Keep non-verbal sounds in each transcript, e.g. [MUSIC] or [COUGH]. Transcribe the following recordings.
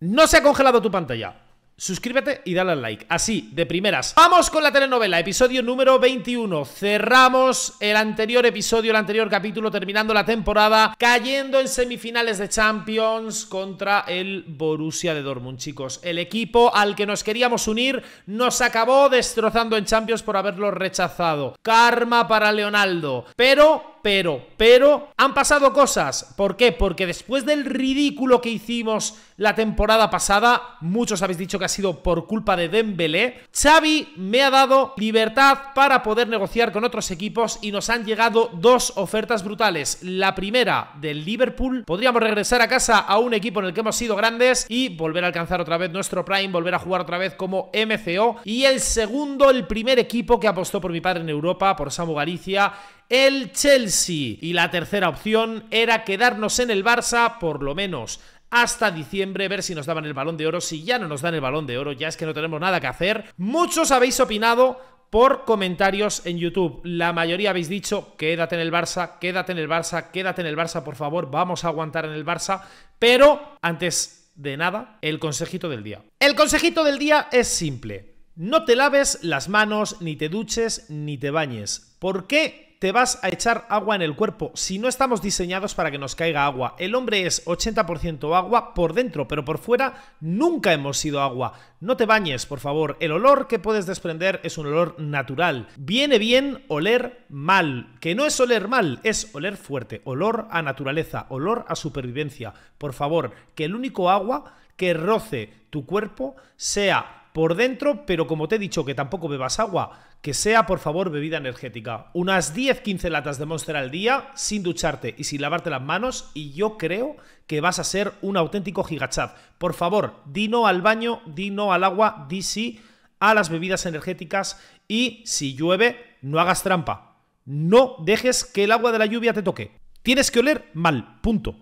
No se ha congelado tu pantalla. Suscríbete y dale al like, así, de primeras Vamos con la telenovela, episodio número 21 Cerramos el anterior episodio, el anterior capítulo Terminando la temporada, cayendo en semifinales de Champions Contra el Borussia de Dortmund, chicos El equipo al que nos queríamos unir Nos acabó destrozando en Champions por haberlo rechazado Karma para Leonardo Pero pero, pero han pasado cosas. ¿Por qué? Porque después del ridículo que hicimos la temporada pasada, muchos habéis dicho que ha sido por culpa de Dembélé, Xavi me ha dado libertad para poder negociar con otros equipos y nos han llegado dos ofertas brutales. La primera del Liverpool, podríamos regresar a casa a un equipo en el que hemos sido grandes y volver a alcanzar otra vez nuestro prime, volver a jugar otra vez como MCO. Y el segundo, el primer equipo que apostó por mi padre en Europa, por Samu Galicia, el Chelsea y la tercera opción era quedarnos en el Barça, por lo menos hasta diciembre, ver si nos daban el balón de oro. Si ya no nos dan el balón de oro, ya es que no tenemos nada que hacer. Muchos habéis opinado por comentarios en YouTube. La mayoría habéis dicho, quédate en el Barça, quédate en el Barça, quédate en el Barça, por favor, vamos a aguantar en el Barça. Pero, antes de nada, el consejito del día. El consejito del día es simple. No te laves las manos, ni te duches, ni te bañes. ¿Por qué? te vas a echar agua en el cuerpo. Si no estamos diseñados para que nos caiga agua, el hombre es 80% agua por dentro, pero por fuera nunca hemos sido agua. No te bañes, por favor. El olor que puedes desprender es un olor natural. Viene bien oler mal, que no es oler mal, es oler fuerte. Olor a naturaleza, olor a supervivencia. Por favor, que el único agua que roce tu cuerpo sea por dentro, pero como te he dicho, que tampoco bebas agua que sea por favor bebida energética. Unas 10-15 latas de Monster al día, sin ducharte y sin lavarte las manos, y yo creo que vas a ser un auténtico gigachad. Por favor, di no al baño, di no al agua, di sí a las bebidas energéticas y si llueve, no hagas trampa. No dejes que el agua de la lluvia te toque. Tienes que oler mal, punto.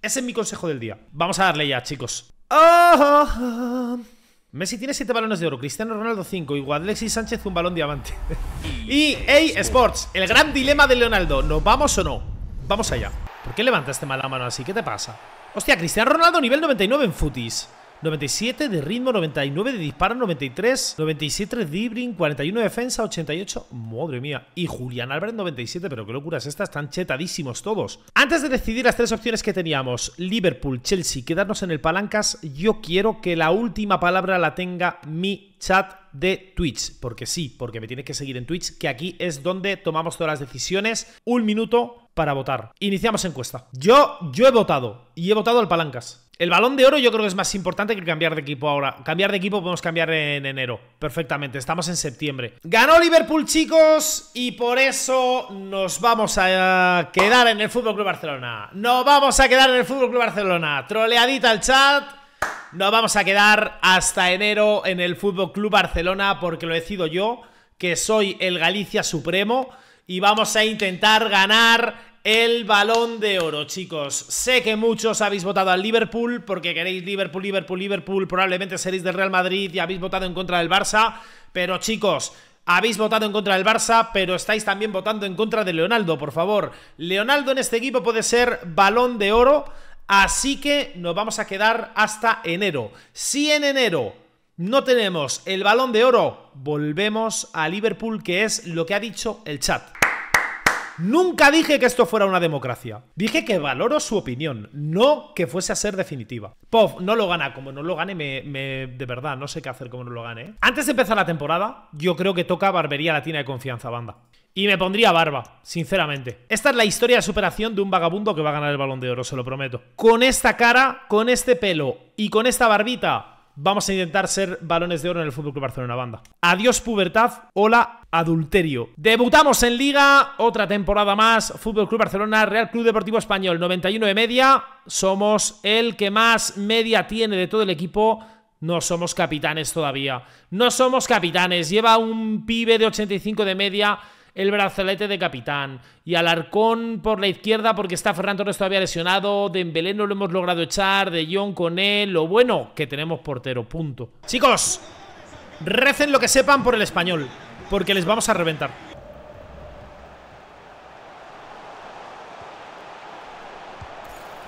Ese es mi consejo del día. Vamos a darle ya, chicos. Ah, ah, ah, Messi tiene 7 balones de oro, Cristiano Ronaldo 5 y Guadalexis Sánchez un balón diamante. [LAUGHS] y EA Sports, el gran dilema de Leonardo, ¿nos vamos o no? Vamos allá. ¿Por qué levantaste este mala mano así? ¿Qué te pasa? Hostia, Cristiano Ronaldo nivel 99 en futis 97 de ritmo, 99 de disparo, 93, 97 de dribbling, 41 de defensa, 88. Madre mía. Y Julián Álvarez 97, pero qué locuras estas, están chetadísimos todos. Antes de decidir las tres opciones que teníamos, Liverpool, Chelsea, quedarnos en el Palancas, yo quiero que la última palabra la tenga mi chat de Twitch, porque sí, porque me tienes que seguir en Twitch, que aquí es donde tomamos todas las decisiones. Un minuto para votar. Iniciamos encuesta. Yo, yo he votado y he votado al Palancas. El balón de oro yo creo que es más importante que cambiar de equipo ahora. Cambiar de equipo podemos cambiar en enero. Perfectamente, estamos en septiembre. Ganó Liverpool, chicos, y por eso nos vamos a quedar en el Fútbol Club Barcelona. Nos vamos a quedar en el Fútbol Club Barcelona. Troleadita el chat. Nos vamos a quedar hasta enero en el Fútbol Club Barcelona porque lo decido yo, que soy el Galicia Supremo y vamos a intentar ganar el balón de oro, chicos. Sé que muchos habéis votado al Liverpool porque queréis Liverpool, Liverpool, Liverpool. Probablemente seréis del Real Madrid y habéis votado en contra del Barça. Pero chicos, habéis votado en contra del Barça, pero estáis también votando en contra de Leonardo, por favor. Leonardo en este equipo puede ser balón de oro. Así que nos vamos a quedar hasta enero. Si en enero no tenemos el balón de oro. Volvemos a Liverpool, que es lo que ha dicho el chat. Nunca dije que esto fuera una democracia. Dije que valoro su opinión, no que fuese a ser definitiva. Pov, no lo gana. Como no lo gane, me, de verdad, no sé qué hacer como no lo gane. ¿eh? Antes de empezar la temporada, yo creo que toca Barbería Latina de Confianza, banda. Y me pondría barba, sinceramente. Esta es la historia de superación de un vagabundo que va a ganar el balón de oro, se lo prometo. Con esta cara, con este pelo y con esta barbita, Vamos a intentar ser balones de oro en el Fútbol Club Barcelona banda. Adiós pubertad, hola adulterio. Debutamos en Liga, otra temporada más, Fútbol Club Barcelona, Real Club Deportivo Español, 91 de media. Somos el que más media tiene de todo el equipo. No somos capitanes todavía. No somos capitanes. Lleva un pibe de 85 de media el brazalete de capitán. Y Alarcón por la izquierda porque está Ferran Torres todavía lesionado. De embeleno no lo hemos logrado echar. De John, con él. Lo bueno que tenemos portero. Punto. Chicos, recen lo que sepan por el español. Porque les vamos a reventar.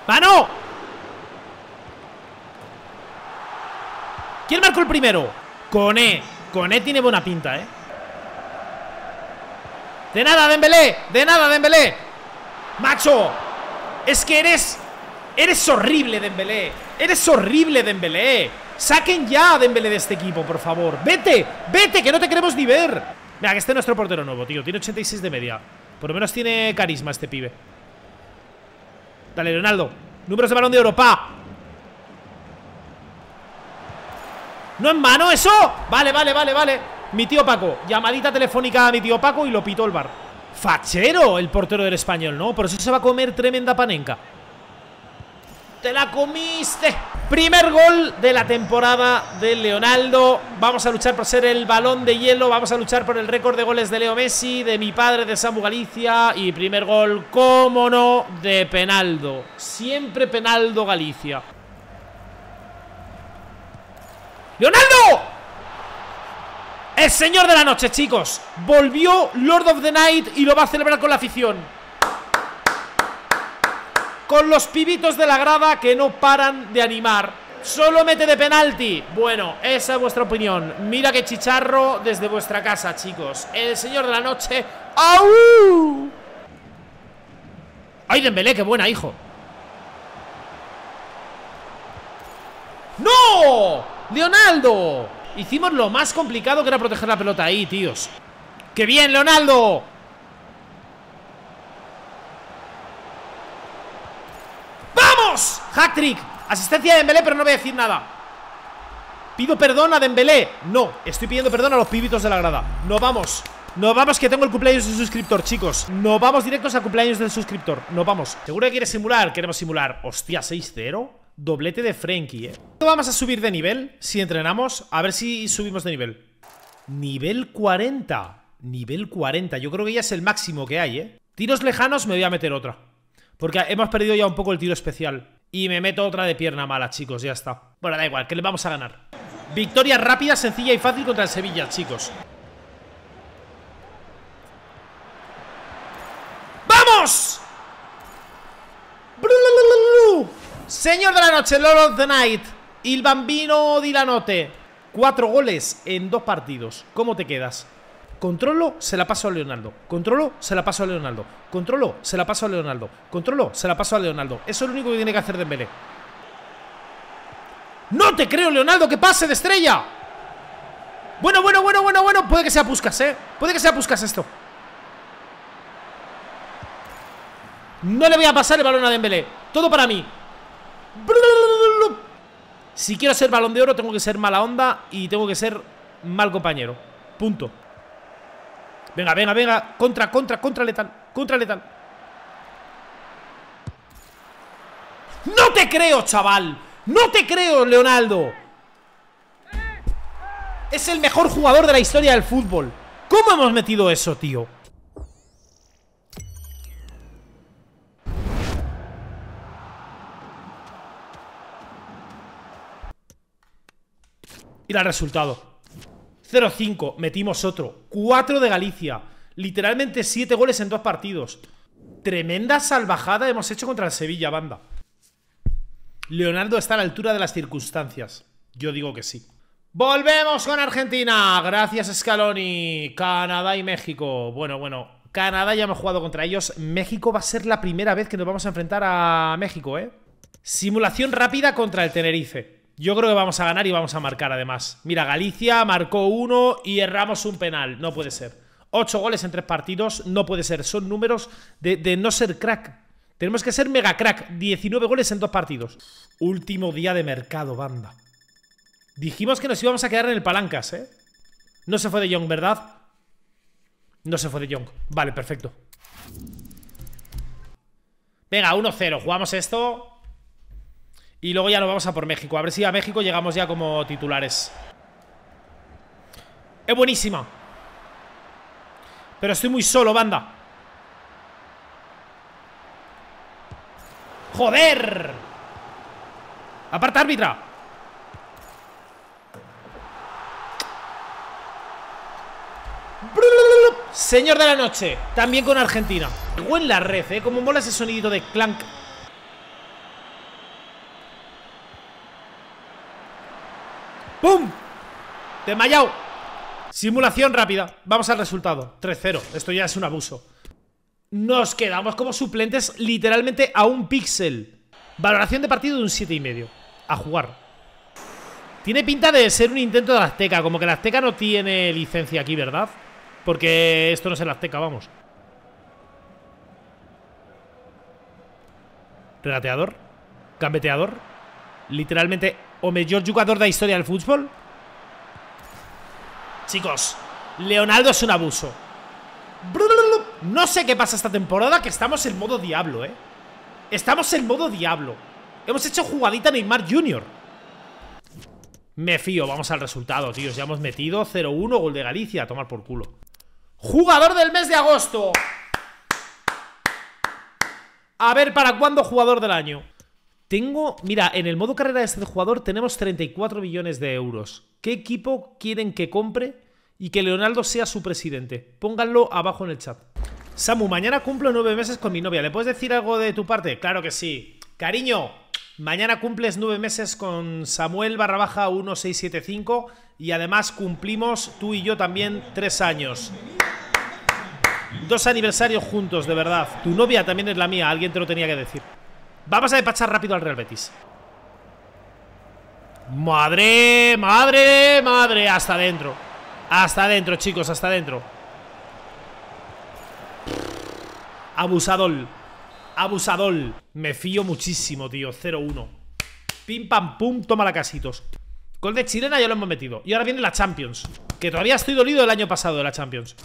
¡Mano! ¿Quién marcó el primero? Coné. Coné tiene buena pinta, ¿eh? De nada, Dembélé. De nada, Dembélé. Macho, es que eres... Eres horrible, Dembélé. Eres horrible, Dembélé. Saquen ya a Dembélé de este equipo, por favor. ¡Vete! ¡Vete, que no te queremos ni ver! Mira, que este es nuestro portero nuevo, tío. Tiene 86 de media. Por lo menos tiene carisma este pibe. Dale, Leonardo. Números de balón de Europa. ¿No en mano eso? Vale, vale, vale, vale. Mi tío Paco. Llamadita telefónica a mi tío Paco y lo pitó el bar. Fachero el portero del español, ¿no? Por eso se va a comer tremenda panenca. ¡Te la comiste! Primer gol de la temporada de Leonardo. Vamos a luchar por ser el balón de hielo. Vamos a luchar por el récord de goles de Leo Messi, de mi padre, de Samu Galicia. Y primer gol, cómo no, de Penaldo. Siempre Penaldo Galicia. ¡Leonardo! El señor de la noche, chicos. Volvió Lord of the Night y lo va a celebrar con la afición. Con los pibitos de la grada que no paran de animar. Solo mete de penalti. Bueno, esa es vuestra opinión. Mira que chicharro desde vuestra casa, chicos. El señor de la noche. ¡Au! ¡Ay, Dembélé, qué buena, hijo! ¡No! ¡Leonardo! Hicimos lo más complicado que era proteger la pelota ahí, tíos. ¡Qué bien, Leonardo! vamos hat Hack-trick. Asistencia de Dembélé, pero no voy a decir nada. ¿Pido perdón a Dembélé? No, estoy pidiendo perdón a los pibitos de la grada. No vamos. No vamos que tengo el cumpleaños del suscriptor, chicos No vamos directos al cumpleaños del suscriptor No vamos ¿Seguro que quieres simular? Queremos simular Hostia, 6-0 Doblete de Frenkie, ¿eh? Vamos a subir de nivel si entrenamos. A ver si subimos de nivel. Nivel 40. Nivel 40. Yo creo que ya es el máximo que hay, ¿eh? Tiros lejanos me voy a meter otra. Porque hemos perdido ya un poco el tiro especial. Y me meto otra de pierna mala, chicos. Ya está. Bueno, da igual, que le vamos a ganar. Victoria rápida, sencilla y fácil contra el Sevilla, chicos. Señor de la noche, Lord of the Night, el bambino di la noche. Cuatro goles en dos partidos. ¿Cómo te quedas? Controlo, se la paso a Leonardo. Controlo, se la paso a Leonardo. Controlo, se la paso a Leonardo. Controlo, se la paso a Leonardo. Eso es lo único que tiene que hacer Dembélé. ¡No te creo, Leonardo, que pase de estrella! Bueno, bueno, bueno, bueno, bueno. Puede que sea Puscas, ¿eh? Puede que sea Puscas esto. No le voy a pasar el balón a Dembélé. Todo para mí. Si quiero ser balón de oro, tengo que ser mala onda y tengo que ser mal compañero. Punto. Venga, venga, venga. Contra, contra, contra letal. Contra letal. ¡No te creo, chaval! ¡No te creo, Leonardo! Es el mejor jugador de la historia del fútbol. ¿Cómo hemos metido eso, tío? Y el resultado. 0-5, metimos otro. 4 de Galicia. Literalmente 7 goles en dos partidos. Tremenda salvajada hemos hecho contra el Sevilla, banda. Leonardo está a la altura de las circunstancias. Yo digo que sí. Volvemos con Argentina. Gracias, Scaloni. Canadá y México. Bueno, bueno. Canadá ya hemos jugado contra ellos. México va a ser la primera vez que nos vamos a enfrentar a México, ¿eh? Simulación rápida contra el Tenerife. Yo creo que vamos a ganar y vamos a marcar además. Mira, Galicia marcó uno y erramos un penal. No puede ser. Ocho goles en tres partidos, no puede ser. Son números de, no ser crack. Tenemos que ser mega crack. 19 goles en dos partidos. Último día de mercado, banda. Dijimos que nos íbamos a quedar en el Palancas, ¿eh? No se fue de Young, ¿verdad? No se fue de Young. Vale, perfecto. Venga, 1-0. Jugamos esto. Y luego ya nos vamos a por México. A ver si a México llegamos ya como titulares. Es buenísima. Pero estoy muy solo, banda. ¡Joder! Aparta árbitra. Señor de la noche, también con Argentina. Buen la red, ¿eh? Como mola ese sonidito de clank. ¡Pum! Desmayado Simulación rápida Vamos al resultado 3-0 Esto ya es un abuso Nos quedamos como suplentes literalmente a un píxel Valoración de partido de un 7,5 A jugar Tiene pinta de ser un intento de Azteca Como que la Azteca no tiene licencia aquí, ¿verdad? Porque esto no es el Azteca, vamos Relateador. Gambeteador Literalmente o mejor jugador la historia del fútbol? Chicos, Leonardo es un abuso. No sé qué pasa esta temporada que estamos en modo diablo, ¿eh? Estamos en modo diablo. Hemos hecho jugadita Neymar Jr. Me fío, vamos al resultado, tíos. Ya hemos metido 0-1, gol de Galicia, a tomar por culo. Jugador del mes de agosto. A ver para cuándo jugador del año. Tengo, mira, en el modo carrera de este jugador tenemos 34 billones de euros. ¿Qué equipo quieren que compre y que Leonardo sea su presidente? Pónganlo abajo en el chat. Samu, mañana cumplo nueve meses con mi novia. ¿Le puedes decir algo de tu parte? Claro que sí. Cariño, mañana cumples nueve meses con Samuel barra baja 1675 y además cumplimos tú y yo también tres años. Dos aniversarios juntos, de verdad. Tu novia también es la mía, alguien te lo tenía que decir. Vamos a despachar rápido al Real Betis. Madre, madre, madre. Hasta adentro. Hasta adentro, chicos, hasta adentro. ¡Abusadol! ¡Abusadol! Me fío muchísimo, tío. 0-1. Pim, pam, pum. Toma la casitos. Gol de chilena ya lo hemos metido. Y ahora viene la Champions. Que todavía estoy dolido del año pasado de la Champions.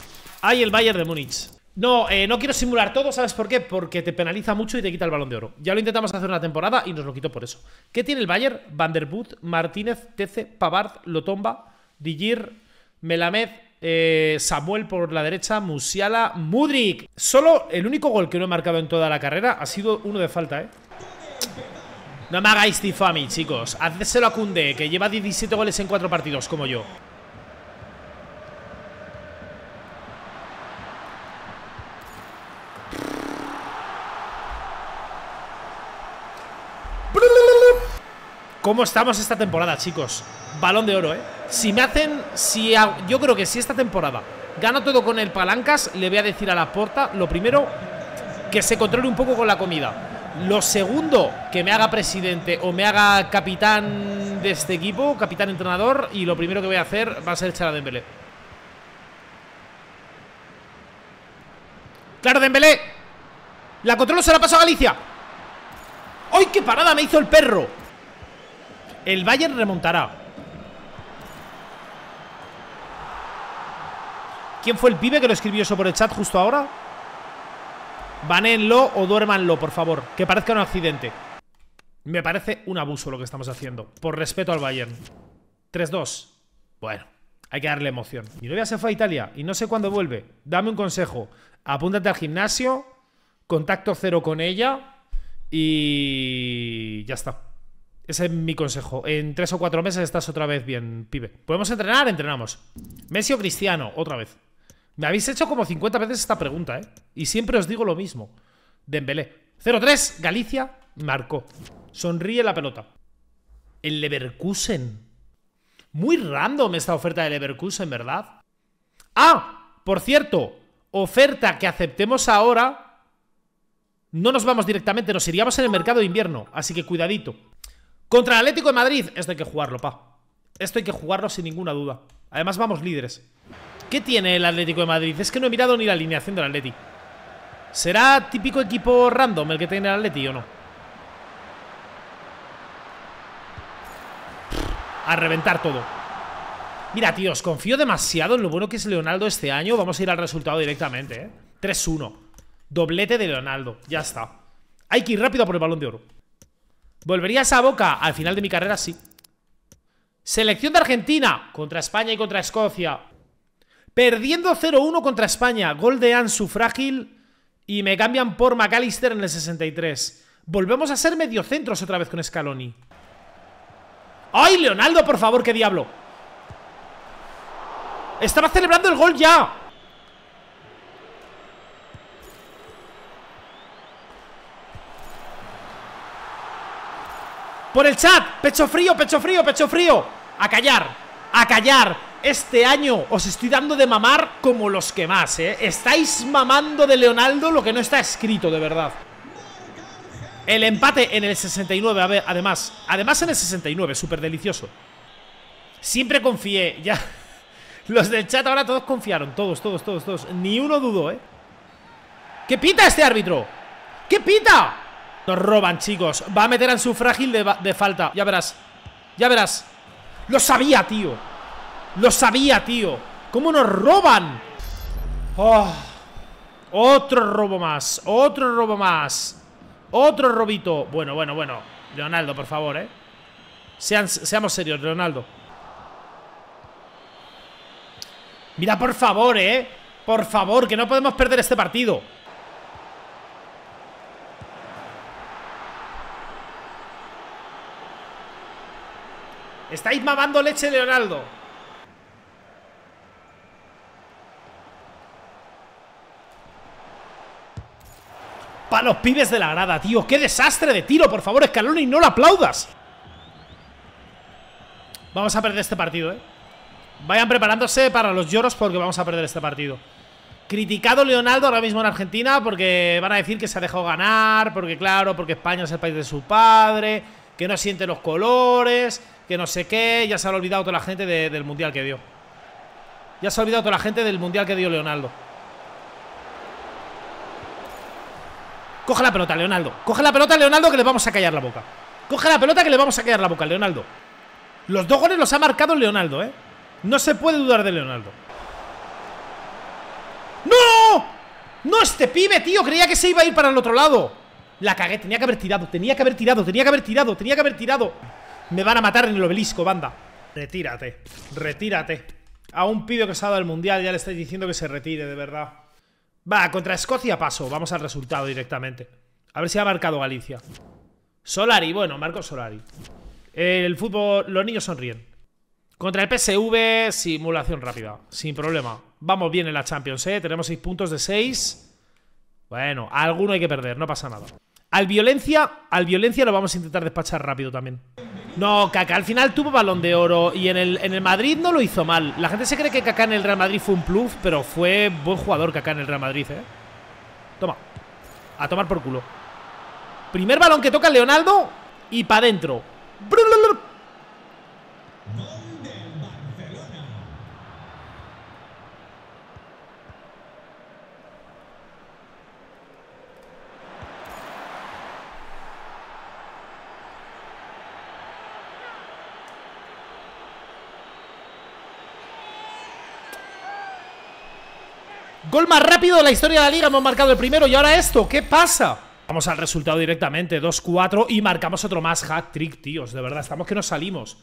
Hay el Bayern de Múnich. No, eh, no quiero simular todo, ¿sabes por qué? Porque te penaliza mucho y te quita el balón de oro. Ya lo intentamos hacer una temporada y nos lo quitó por eso. ¿Qué tiene el Bayern? boot Martínez, Tece, Pavard, Lotomba, Digir, Melamed, eh, Samuel por la derecha, Musiala, Mudrik. Solo el único gol que no he marcado en toda la carrera ha sido uno de falta, ¿eh? No me hagáis tifami, chicos. Hacéselo a Kunde, que lleva 17 goles en 4 partidos, como yo. cómo estamos esta temporada, chicos. Balón de oro, ¿eh? Si me hacen... si Yo creo que si esta temporada gano todo con el palancas, le voy a decir a la porta, lo primero, que se controle un poco con la comida. Lo segundo, que me haga presidente o me haga capitán de este equipo, capitán entrenador. Y lo primero que voy a hacer va a ser echar a Dembélé. ¡Claro, Dembélé! La controlo, se la pasó a Galicia. ¡Ay, qué parada me hizo el perro! El Bayern remontará. ¿Quién fue el pibe que lo escribió eso por el chat justo ahora? Banenlo o duérmanlo, por favor. Que parezca un accidente. Me parece un abuso lo que estamos haciendo. Por respeto al Bayern. 3-2. Bueno, hay que darle emoción. Mi novia se fue a Italia y no sé cuándo vuelve. Dame un consejo. Apúntate al gimnasio. Contacto cero con ella. Y ya está. Ese es mi consejo. En tres o cuatro meses estás otra vez bien, pibe. ¿Podemos entrenar? Entrenamos. Messi o Cristiano, otra vez. Me habéis hecho como 50 veces esta pregunta, ¿eh? Y siempre os digo lo mismo. Dembélé. 0-3, Galicia, marcó. Sonríe la pelota. El Leverkusen. Muy random esta oferta de Leverkusen, ¿verdad? Ah, por cierto, oferta que aceptemos ahora. No nos vamos directamente, nos iríamos en el mercado de invierno, así que cuidadito. Contra el Atlético de Madrid. Esto hay que jugarlo, pa. Esto hay que jugarlo sin ninguna duda. Además, vamos líderes. ¿Qué tiene el Atlético de Madrid? Es que no he mirado ni la alineación del Atleti. ¿Será típico equipo random el que tiene el Atleti o no? A reventar todo. Mira, tíos, confío demasiado en lo bueno que es Leonardo este año. Vamos a ir al resultado directamente, ¿eh? 3-1. Doblete de Leonardo. Ya está. Hay que ir rápido por el balón de oro. Volvería a Boca? Al final de mi carrera, sí. Selección de Argentina contra España y contra Escocia. Perdiendo 0-1 contra España. Gol de Ansu Frágil y me cambian por McAllister en el 63. Volvemos a ser mediocentros otra vez con Scaloni. ¡Ay, Leonardo, por favor, qué diablo! Estaba celebrando el gol ya. Por el chat, pecho frío, pecho frío, pecho frío A callar, a callar Este año os estoy dando de mamar Como los que más, eh Estáis mamando de Leonardo lo que no está escrito De verdad El empate en el 69, a ver, además Además en el 69, súper delicioso Siempre confié Ya, [LAUGHS] los del chat ahora todos confiaron Todos, todos, todos, todos Ni uno dudó, eh ¿Qué pita este árbitro? ¿Qué pita? Nos roban, chicos. Va a meter en su frágil de, falta. Ya verás. Ya verás. Lo sabía, tío. Lo sabía, tío. ¿Cómo nos roban? Oh. Otro robo más. Otro robo más. Otro robito. Bueno, bueno, bueno. Leonardo, por favor, ¿eh? Sean, seamos serios, Leonardo. Mira, por favor, ¿eh? Por favor, que no podemos perder este partido. Estáis mamando leche, Leonardo. Para los pibes de la grada, tío. ¡Qué desastre de tiro! Por favor, Escaloni, no lo aplaudas. Vamos a perder este partido, ¿eh? Vayan preparándose para los lloros porque vamos a perder este partido. Criticado Leonardo ahora mismo en Argentina porque van a decir que se ha dejado ganar, porque claro, porque España es el país de su padre, que no siente los colores, que no sé qué. Ya se ha olvidado toda la gente del mundial que dio. Ya se ha olvidado toda la gente del mundial que dio Leonardo. Coge la pelota, Leonardo. Coge la pelota, Leonardo, que le vamos a callar la boca. Coge la pelota, que le vamos a callar la boca, Leonardo. Los dos goles los ha marcado Leonardo, ¿eh? No se puede dudar de Leonardo. ¡No! ¡No, este pibe, tío! Creía que se iba a ir para el otro lado. La cagué, tenía que haber tirado, tenía que haber tirado, tenía que haber tirado, tenía que haber tirado. Me van a matar en el obelisco, banda. Retírate, retírate. A un pibe que se ha dado el mundial ya le estáis diciendo que se retire, de verdad. Va, contra Escocia paso. Vamos al resultado directamente. A ver si ha marcado Galicia. Solari, bueno, marco Solari. El fútbol, los niños sonríen. Contra el PSV, simulación rápida, sin problema. Vamos bien en la Champions, ¿eh? Tenemos 6 puntos de 6. Bueno, a alguno hay que perder, no pasa nada. Al violencia, al violencia lo vamos a intentar despachar rápido también. No, Kaká al final tuvo balón de oro y en el, en el Madrid no lo hizo mal. La gente se cree que Kaká en el Real Madrid fue un plus, pero fue buen jugador Kaká en el Real Madrid, ¿eh? Toma. A tomar por culo. Primer balón que toca Leonardo y para adentro. Gol más rápido de la historia de la liga, hemos marcado el primero y ahora esto, ¿qué pasa? Vamos al resultado directamente, 2-4 y marcamos otro más hat-trick, tíos, de verdad, estamos que nos salimos.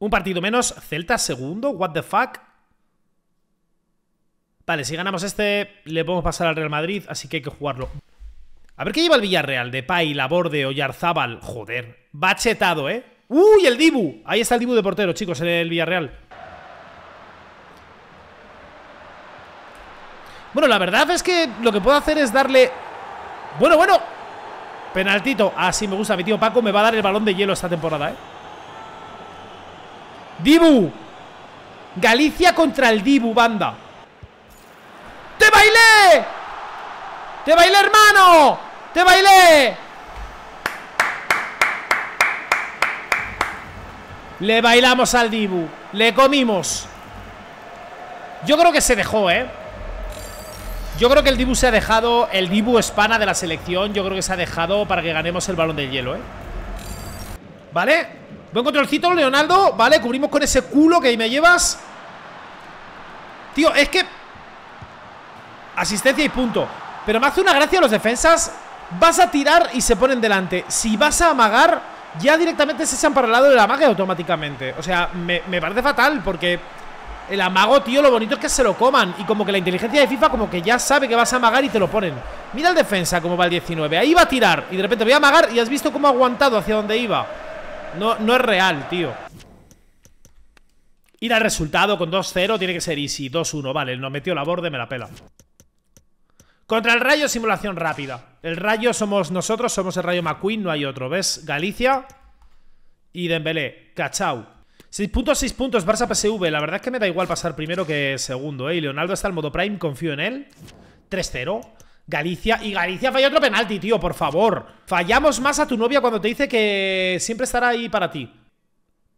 Un partido menos, Celta segundo, what the fuck. Vale, si ganamos este, le podemos pasar al Real Madrid, así que hay que jugarlo. A ver qué lleva el Villarreal, de Pay, Laborde, Oyarzábal, joder, bachetado, ¿eh? ¡Uy, el Dibu! Ahí está el Dibu de portero, chicos, el Villarreal. Bueno, la verdad es que lo que puedo hacer es darle... Bueno, bueno. Penaltito. Así me gusta. Mi tío Paco me va a dar el balón de hielo esta temporada, ¿eh? Dibu. Galicia contra el Dibu, banda. ¡Te bailé! ¡Te bailé, hermano! ¡Te bailé! Le bailamos al Dibu. Le comimos. Yo creo que se dejó, ¿eh? Yo creo que el Dibu se ha dejado, el Dibu Espana de la selección, yo creo que se ha dejado para que ganemos el balón de hielo, ¿eh? ¿Vale? Buen controlcito, Leonardo, ¿vale? Cubrimos con ese culo que ahí me llevas. Tío, es que... Asistencia y punto. Pero me hace una gracia los defensas. Vas a tirar y se ponen delante. Si vas a amagar, ya directamente se echan para el lado la magia automáticamente. O sea, me parece fatal porque... El amago, tío, lo bonito es que se lo coman. Y como que la inteligencia de FIFA como que ya sabe que vas a amagar y te lo ponen. Mira el defensa como va el 19. Ahí va a tirar. Y de repente voy a amagar y has visto cómo ha aguantado hacia donde iba. No, no es real, tío. Ir al resultado con 2-0 tiene que ser easy. 2-1, vale. no metió la borde, me la pela. Contra el Rayo, simulación rápida. El Rayo somos nosotros, somos el Rayo McQueen, no hay otro. ¿Ves? Galicia y Dembélé. Cachau. 6 puntos, 6 puntos, Barça PSV. La verdad es que me da igual pasar primero que segundo, ¿eh? Leonardo está al modo Prime, confío en él. 3-0. Galicia. Y Galicia falla otro penalti, tío, por favor. Fallamos más a tu novia cuando te dice que siempre estará ahí para ti.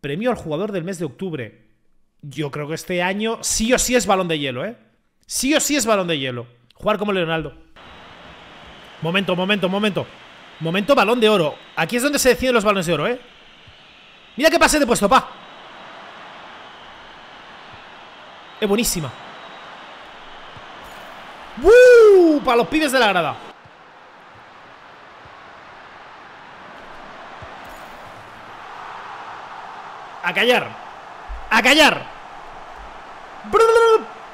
Premio al jugador del mes de octubre. Yo creo que este año sí o sí es balón de hielo, ¿eh? Sí o sí es balón de hielo. Jugar como Leonardo. Momento, momento, momento. Momento balón de oro. Aquí es donde se deciden los balones de oro, ¿eh? Mira qué pase de puesto, pa. Es buenísima. ¡Woo! Para los pibes de la grada. A callar. A callar.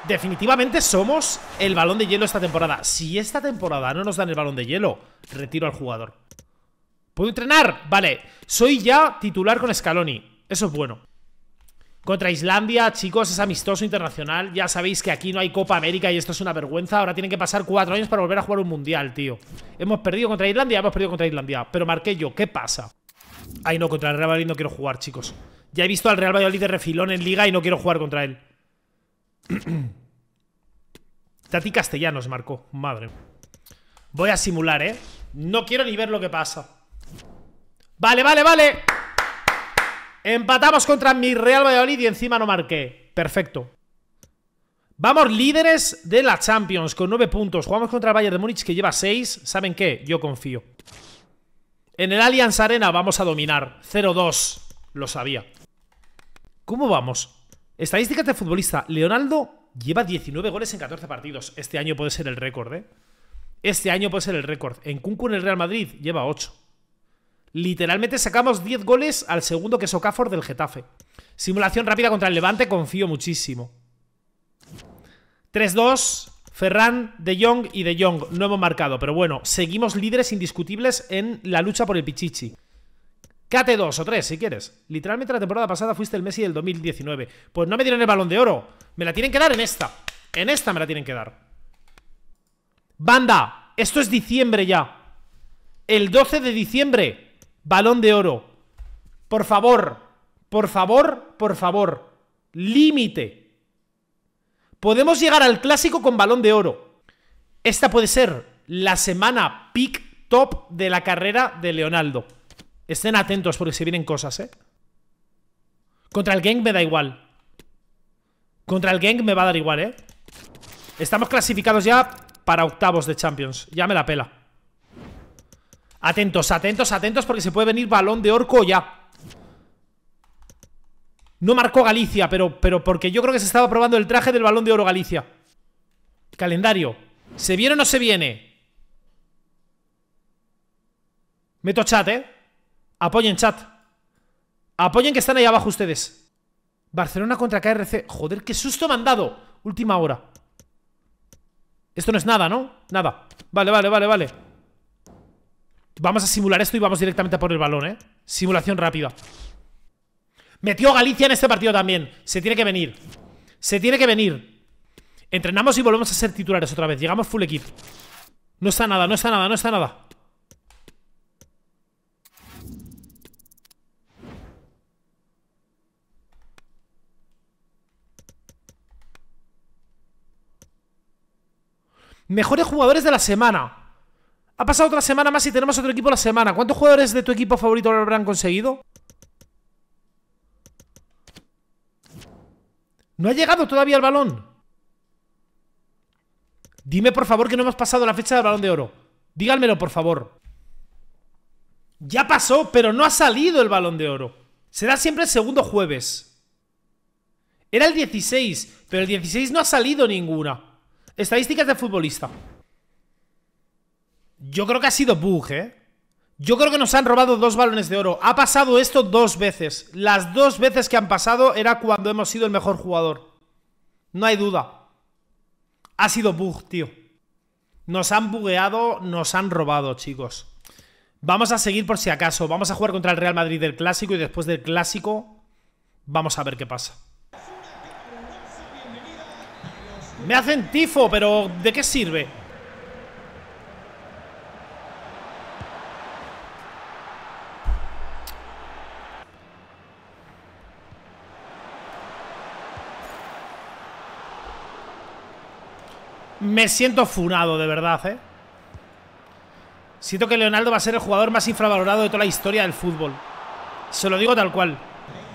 Definitivamente somos el balón de hielo esta temporada. Si esta temporada no nos dan el balón de hielo, retiro al jugador. ¿Puedo entrenar? Vale. Soy ya titular con Scaloni. Eso es bueno. Contra Islandia, chicos, es amistoso internacional. Ya sabéis que aquí no hay Copa América y esto es una vergüenza. Ahora tienen que pasar cuatro años para volver a jugar un mundial, tío. Hemos perdido contra Islandia, hemos perdido contra Islandia. Pero marqué yo, ¿qué pasa? Ay, no, contra el Real Madrid no quiero jugar, chicos. Ya he visto al Real Valladolid de refilón en Liga y no quiero jugar contra él. [CLEARS THROAT] Tati Castellanos marcó, madre. Voy a simular, ¿eh? No quiero ni ver lo que pasa. Vale, vale, vale. Empatamos contra mi Real Valladolid y encima no marqué. Perfecto. Vamos líderes de la Champions con 9 puntos. Jugamos contra el Bayern de Múnich que lleva 6. ¿Saben qué? Yo confío. En el Allianz Arena vamos a dominar. 0-2. Lo sabía. ¿Cómo vamos? Estadísticas de futbolista. Leonardo lleva 19 goles en 14 partidos. Este año puede ser el récord, ¿eh? Este año puede ser el récord. En Kunku en el Real Madrid lleva 8. Literalmente sacamos 10 goles al segundo que es del Getafe. Simulación rápida contra el Levante, confío muchísimo. 3-2, Ferran, De Jong y De Jong. No hemos marcado, pero bueno, seguimos líderes indiscutibles en la lucha por el Pichichi. Cate 2 o 3, si quieres. Literalmente la temporada pasada fuiste el Messi del 2019. Pues no me dieron el balón de oro. Me la tienen que dar en esta. En esta me la tienen que dar. Banda, esto es diciembre ya. El 12 de diciembre. Balón de oro. Por favor, por favor, por favor. Límite. Podemos llegar al clásico con balón de oro. Esta puede ser la semana pick top de la carrera de Leonardo. Estén atentos porque se vienen cosas, ¿eh? Contra el gang me da igual. Contra el gang me va a dar igual, ¿eh? Estamos clasificados ya para octavos de Champions. Ya me la pela. Atentos, atentos, atentos porque se puede venir balón de orco ya. No marcó Galicia, pero, pero porque yo creo que se estaba probando el traje del balón de oro Galicia. Calendario. ¿Se viene o no se viene? Meto chat, ¿eh? Apoyen chat. Apoyen que están ahí abajo ustedes. Barcelona contra KRC. Joder, qué susto me han dado. Última hora. Esto no es nada, ¿no? Nada. Vale, vale, vale, vale. Vamos a simular esto y vamos directamente a por el balón, ¿eh? Simulación rápida. Metió Galicia en este partido también. Se tiene que venir. Se tiene que venir. Entrenamos y volvemos a ser titulares otra vez. Llegamos full equip No está nada, no está nada, no está nada. Mejores jugadores de la semana. Ha pasado otra semana más y tenemos otro equipo la semana. ¿Cuántos jugadores de tu equipo favorito lo habrán conseguido? No ha llegado todavía el balón. Dime por favor que no hemos pasado la fecha del balón de oro. Díganmelo por favor. Ya pasó, pero no ha salido el balón de oro. Será siempre el segundo jueves. Era el 16, pero el 16 no ha salido ninguna. Estadísticas de futbolista. Yo creo que ha sido bug, ¿eh? Yo creo que nos han robado dos balones de oro. Ha pasado esto dos veces. Las dos veces que han pasado era cuando hemos sido el mejor jugador. No hay duda. Ha sido bug, tío. Nos han bugueado, nos han robado, chicos. Vamos a seguir por si acaso. Vamos a jugar contra el Real Madrid del Clásico y después del Clásico vamos a ver qué pasa. Me hacen tifo, pero ¿de qué sirve? Me siento funado, de verdad, ¿eh? Siento que Leonardo va a ser el jugador más infravalorado de toda la historia del fútbol. Se lo digo tal cual.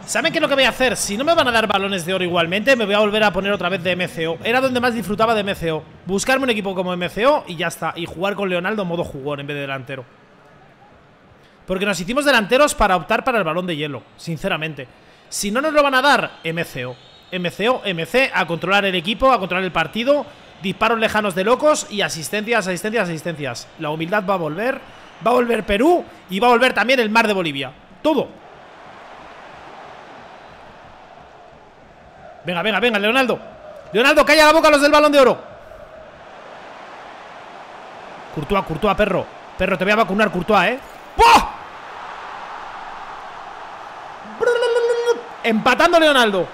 ¿Saben qué es lo que voy a hacer? Si no me van a dar balones de oro igualmente, me voy a volver a poner otra vez de MCO. Era donde más disfrutaba de MCO. Buscarme un equipo como MCO y ya está. Y jugar con Leonardo modo jugón en vez de delantero. Porque nos hicimos delanteros para optar para el balón de hielo, sinceramente. Si no nos lo van a dar, MCO. MCO, MC, a controlar el equipo, a controlar el partido disparos lejanos de locos y asistencias, asistencias, asistencias. La humildad va a volver, va a volver Perú y va a volver también el mar de Bolivia. Todo. Venga, venga, venga, Leonardo. Leonardo, calla la boca a los del balón de oro. Courtois, Courtois, perro. Perro, te voy a vacunar, Courtois, ¿eh? Empatando Leonardo.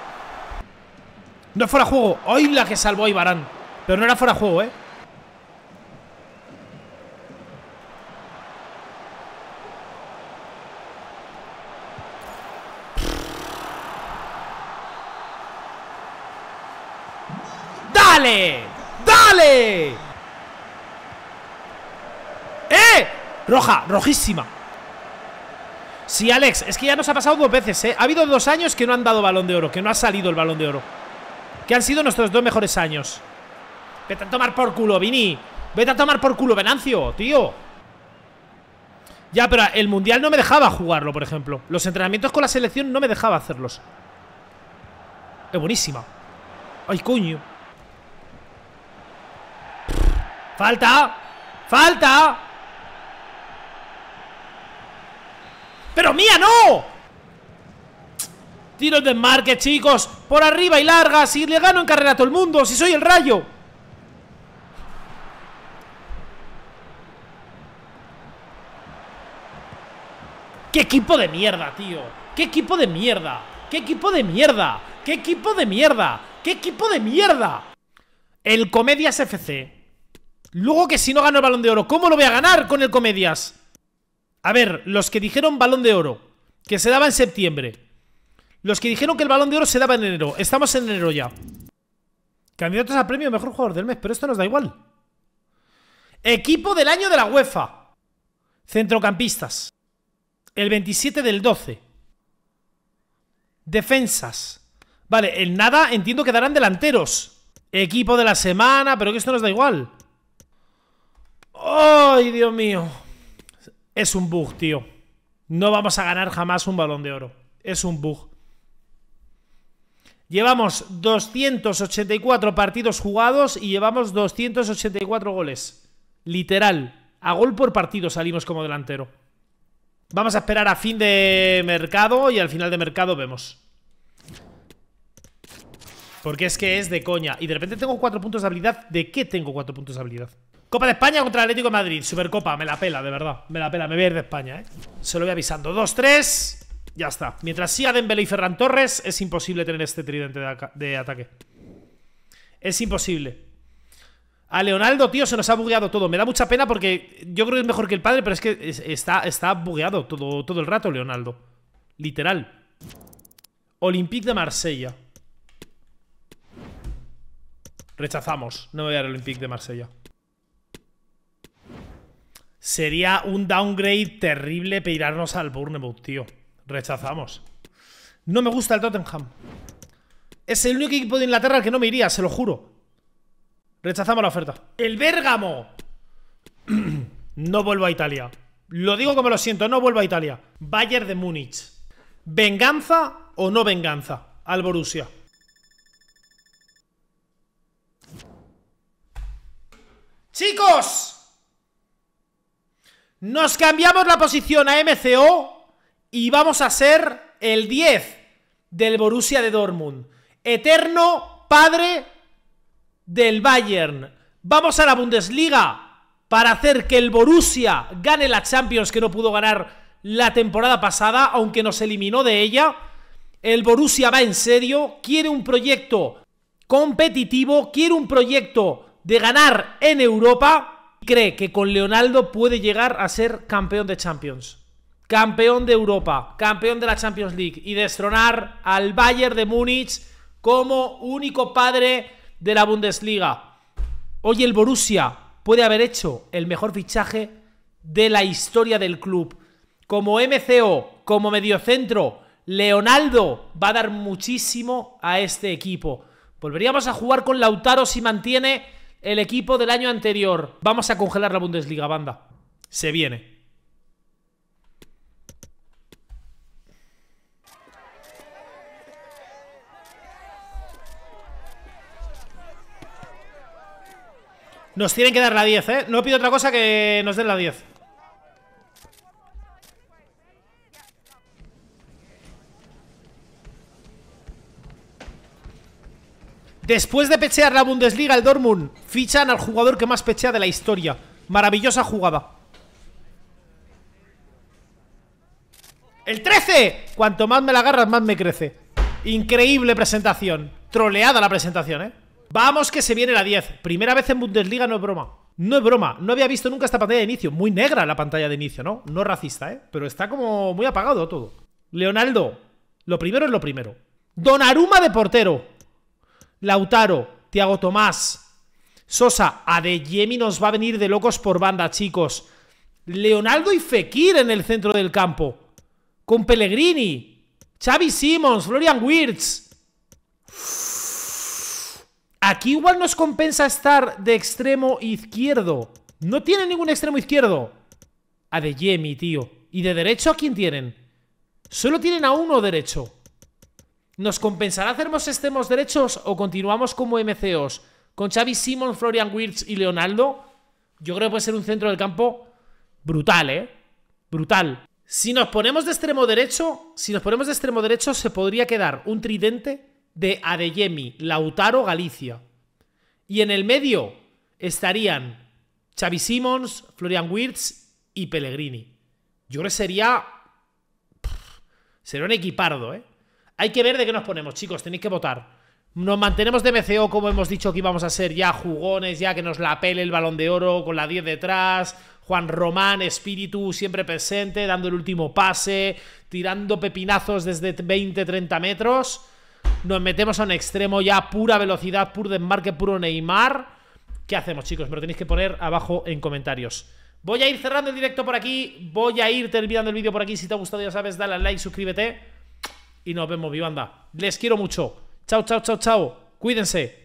No fuera juego. ¡Ay, la que salvó Ibarán! Pero no era fuera de juego, ¿eh? ¡Dale! ¡Dale! ¡Eh! Roja, rojísima Sí, Alex, es que ya nos ha pasado dos veces, ¿eh? Ha habido dos años que no han dado balón de oro Que no ha salido el balón de oro Que han sido nuestros dos mejores años Vete a tomar por culo, Vini. Vete a tomar por culo, Venancio, tío. Ya, pero el Mundial no me dejaba jugarlo, por ejemplo. Los entrenamientos con la selección no me dejaba hacerlos. Es buenísima. Ay, coño. Falta. Falta. Pero mía, no. Tiros de marque, chicos. Por arriba y larga. Si le gano en carrera a todo el mundo. Si soy el rayo. ¡Qué equipo de mierda, tío! ¡Qué equipo de mierda! ¡Qué equipo de mierda! ¡Qué equipo de mierda! ¡Qué equipo de mierda! El Comedias FC. Luego que si no gano el balón de oro, ¿cómo lo voy a ganar con el Comedias? A ver, los que dijeron balón de oro, que se daba en septiembre. Los que dijeron que el balón de oro se daba en enero. Estamos en enero ya. Candidatos al premio mejor jugador del mes, pero esto nos da igual. Equipo del año de la UEFA. Centrocampistas el 27 del 12. Defensas. Vale, el nada entiendo que darán delanteros. Equipo de la semana, pero que esto nos da igual. ¡Ay, Dios mío! Es un bug, tío. No vamos a ganar jamás un balón de oro. Es un bug. Llevamos 284 partidos jugados y llevamos 284 goles. Literal. A gol por partido salimos como delantero. Vamos a esperar a fin de mercado y al final de mercado vemos. Porque es que es de coña. Y de repente tengo cuatro puntos de habilidad. ¿De qué tengo cuatro puntos de habilidad? Copa de España contra el Atlético de Madrid. Supercopa, me la pela, de verdad. Me la pela, me voy a ir de España, ¿eh? Se lo voy avisando. Dos, tres Ya está. Mientras siga Dembélé y Ferran Torres, es imposible tener este tridente de ataque. Es imposible. A Leonardo, tío, se nos ha bugueado todo. Me da mucha pena porque yo creo que es mejor que el padre, pero es que está, está bugueado todo, todo el rato, Leonardo. Literal. Olympique de Marsella. Rechazamos. No voy a ir al Olympique de Marsella. Sería un downgrade terrible peirarnos al Bournemouth, tío. Rechazamos. No me gusta el Tottenham. Es el único equipo de Inglaterra al que no me iría, se lo juro. Rechazamos la oferta. ¡El Bérgamo! [CLEARS THROAT] no vuelvo a Italia. Lo digo como lo siento, no vuelvo a Italia. Bayern de Múnich. ¿Venganza o no venganza al Borussia? ¡Chicos! Nos cambiamos la posición a MCO y vamos a ser el 10 del Borussia de Dortmund. Eterno Padre del Bayern. Vamos a la Bundesliga para hacer que el Borussia gane la Champions que no pudo ganar la temporada pasada, aunque nos eliminó de ella. El Borussia va en serio, quiere un proyecto competitivo, quiere un proyecto de ganar en Europa y cree que con Leonardo puede llegar a ser campeón de Champions. Campeón de Europa, campeón de la Champions League y destronar al Bayern de Múnich como único padre de la Bundesliga. Hoy el Borussia puede haber hecho el mejor fichaje de la historia del club. Como MCO, como mediocentro, Leonardo va a dar muchísimo a este equipo. Volveríamos a jugar con Lautaro si mantiene el equipo del año anterior. Vamos a congelar la Bundesliga, banda. Se viene. Nos tienen que dar la 10, ¿eh? No pido otra cosa que nos den la 10. Después de pechear la Bundesliga, el Dortmund fichan al jugador que más pechea de la historia. Maravillosa jugada. ¡El 13! Cuanto más me la agarras, más me crece. Increíble presentación. Troleada la presentación, ¿eh? Vamos que se viene la 10. Primera vez en Bundesliga, no es broma. No es broma, no había visto nunca esta pantalla de inicio. Muy negra la pantalla de inicio, ¿no? No racista, ¿eh? Pero está como muy apagado todo. Leonardo, lo primero es lo primero. Donaruma de portero. Lautaro, Tiago Tomás. Sosa, A de Adeyemi nos va a venir de locos por banda, chicos. Leonardo y Fekir en el centro del campo. Con Pellegrini. Xavi Simons, Florian Wirtz. Aquí igual nos compensa estar de extremo izquierdo. No tiene ningún extremo izquierdo. A De Yemi, tío. ¿Y de derecho a quién tienen? Solo tienen a uno derecho. ¿Nos compensará hacernos extremos derechos o continuamos como MCOs? Con Xavi, Simon, Florian Wirtz y Leonardo. Yo creo que puede ser un centro del campo brutal, ¿eh? Brutal. Si nos ponemos de extremo derecho, si nos ponemos de extremo derecho, se podría quedar un tridente de Adeyemi, Lautaro, Galicia. Y en el medio estarían Xavi Simons, Florian Wirtz y Pellegrini. Yo creo que sería... sería un equipardo, ¿eh? Hay que ver de qué nos ponemos, chicos. Tenéis que votar. Nos mantenemos de BCO, como hemos dicho que íbamos a ser ya jugones, ya que nos la pele el balón de oro con la 10 detrás. Juan Román, espíritu siempre presente, dando el último pase, tirando pepinazos desde 20-30 metros. Nos metemos a un extremo ya, pura velocidad, puro desmarque, puro Neymar. ¿Qué hacemos, chicos? Me lo tenéis que poner abajo en comentarios. Voy a ir cerrando el directo por aquí. Voy a ir terminando el vídeo por aquí. Si te ha gustado, ya sabes, dale a like, suscríbete. Y nos vemos, vivanda Les quiero mucho. Chao, chao, chao, chao. Cuídense.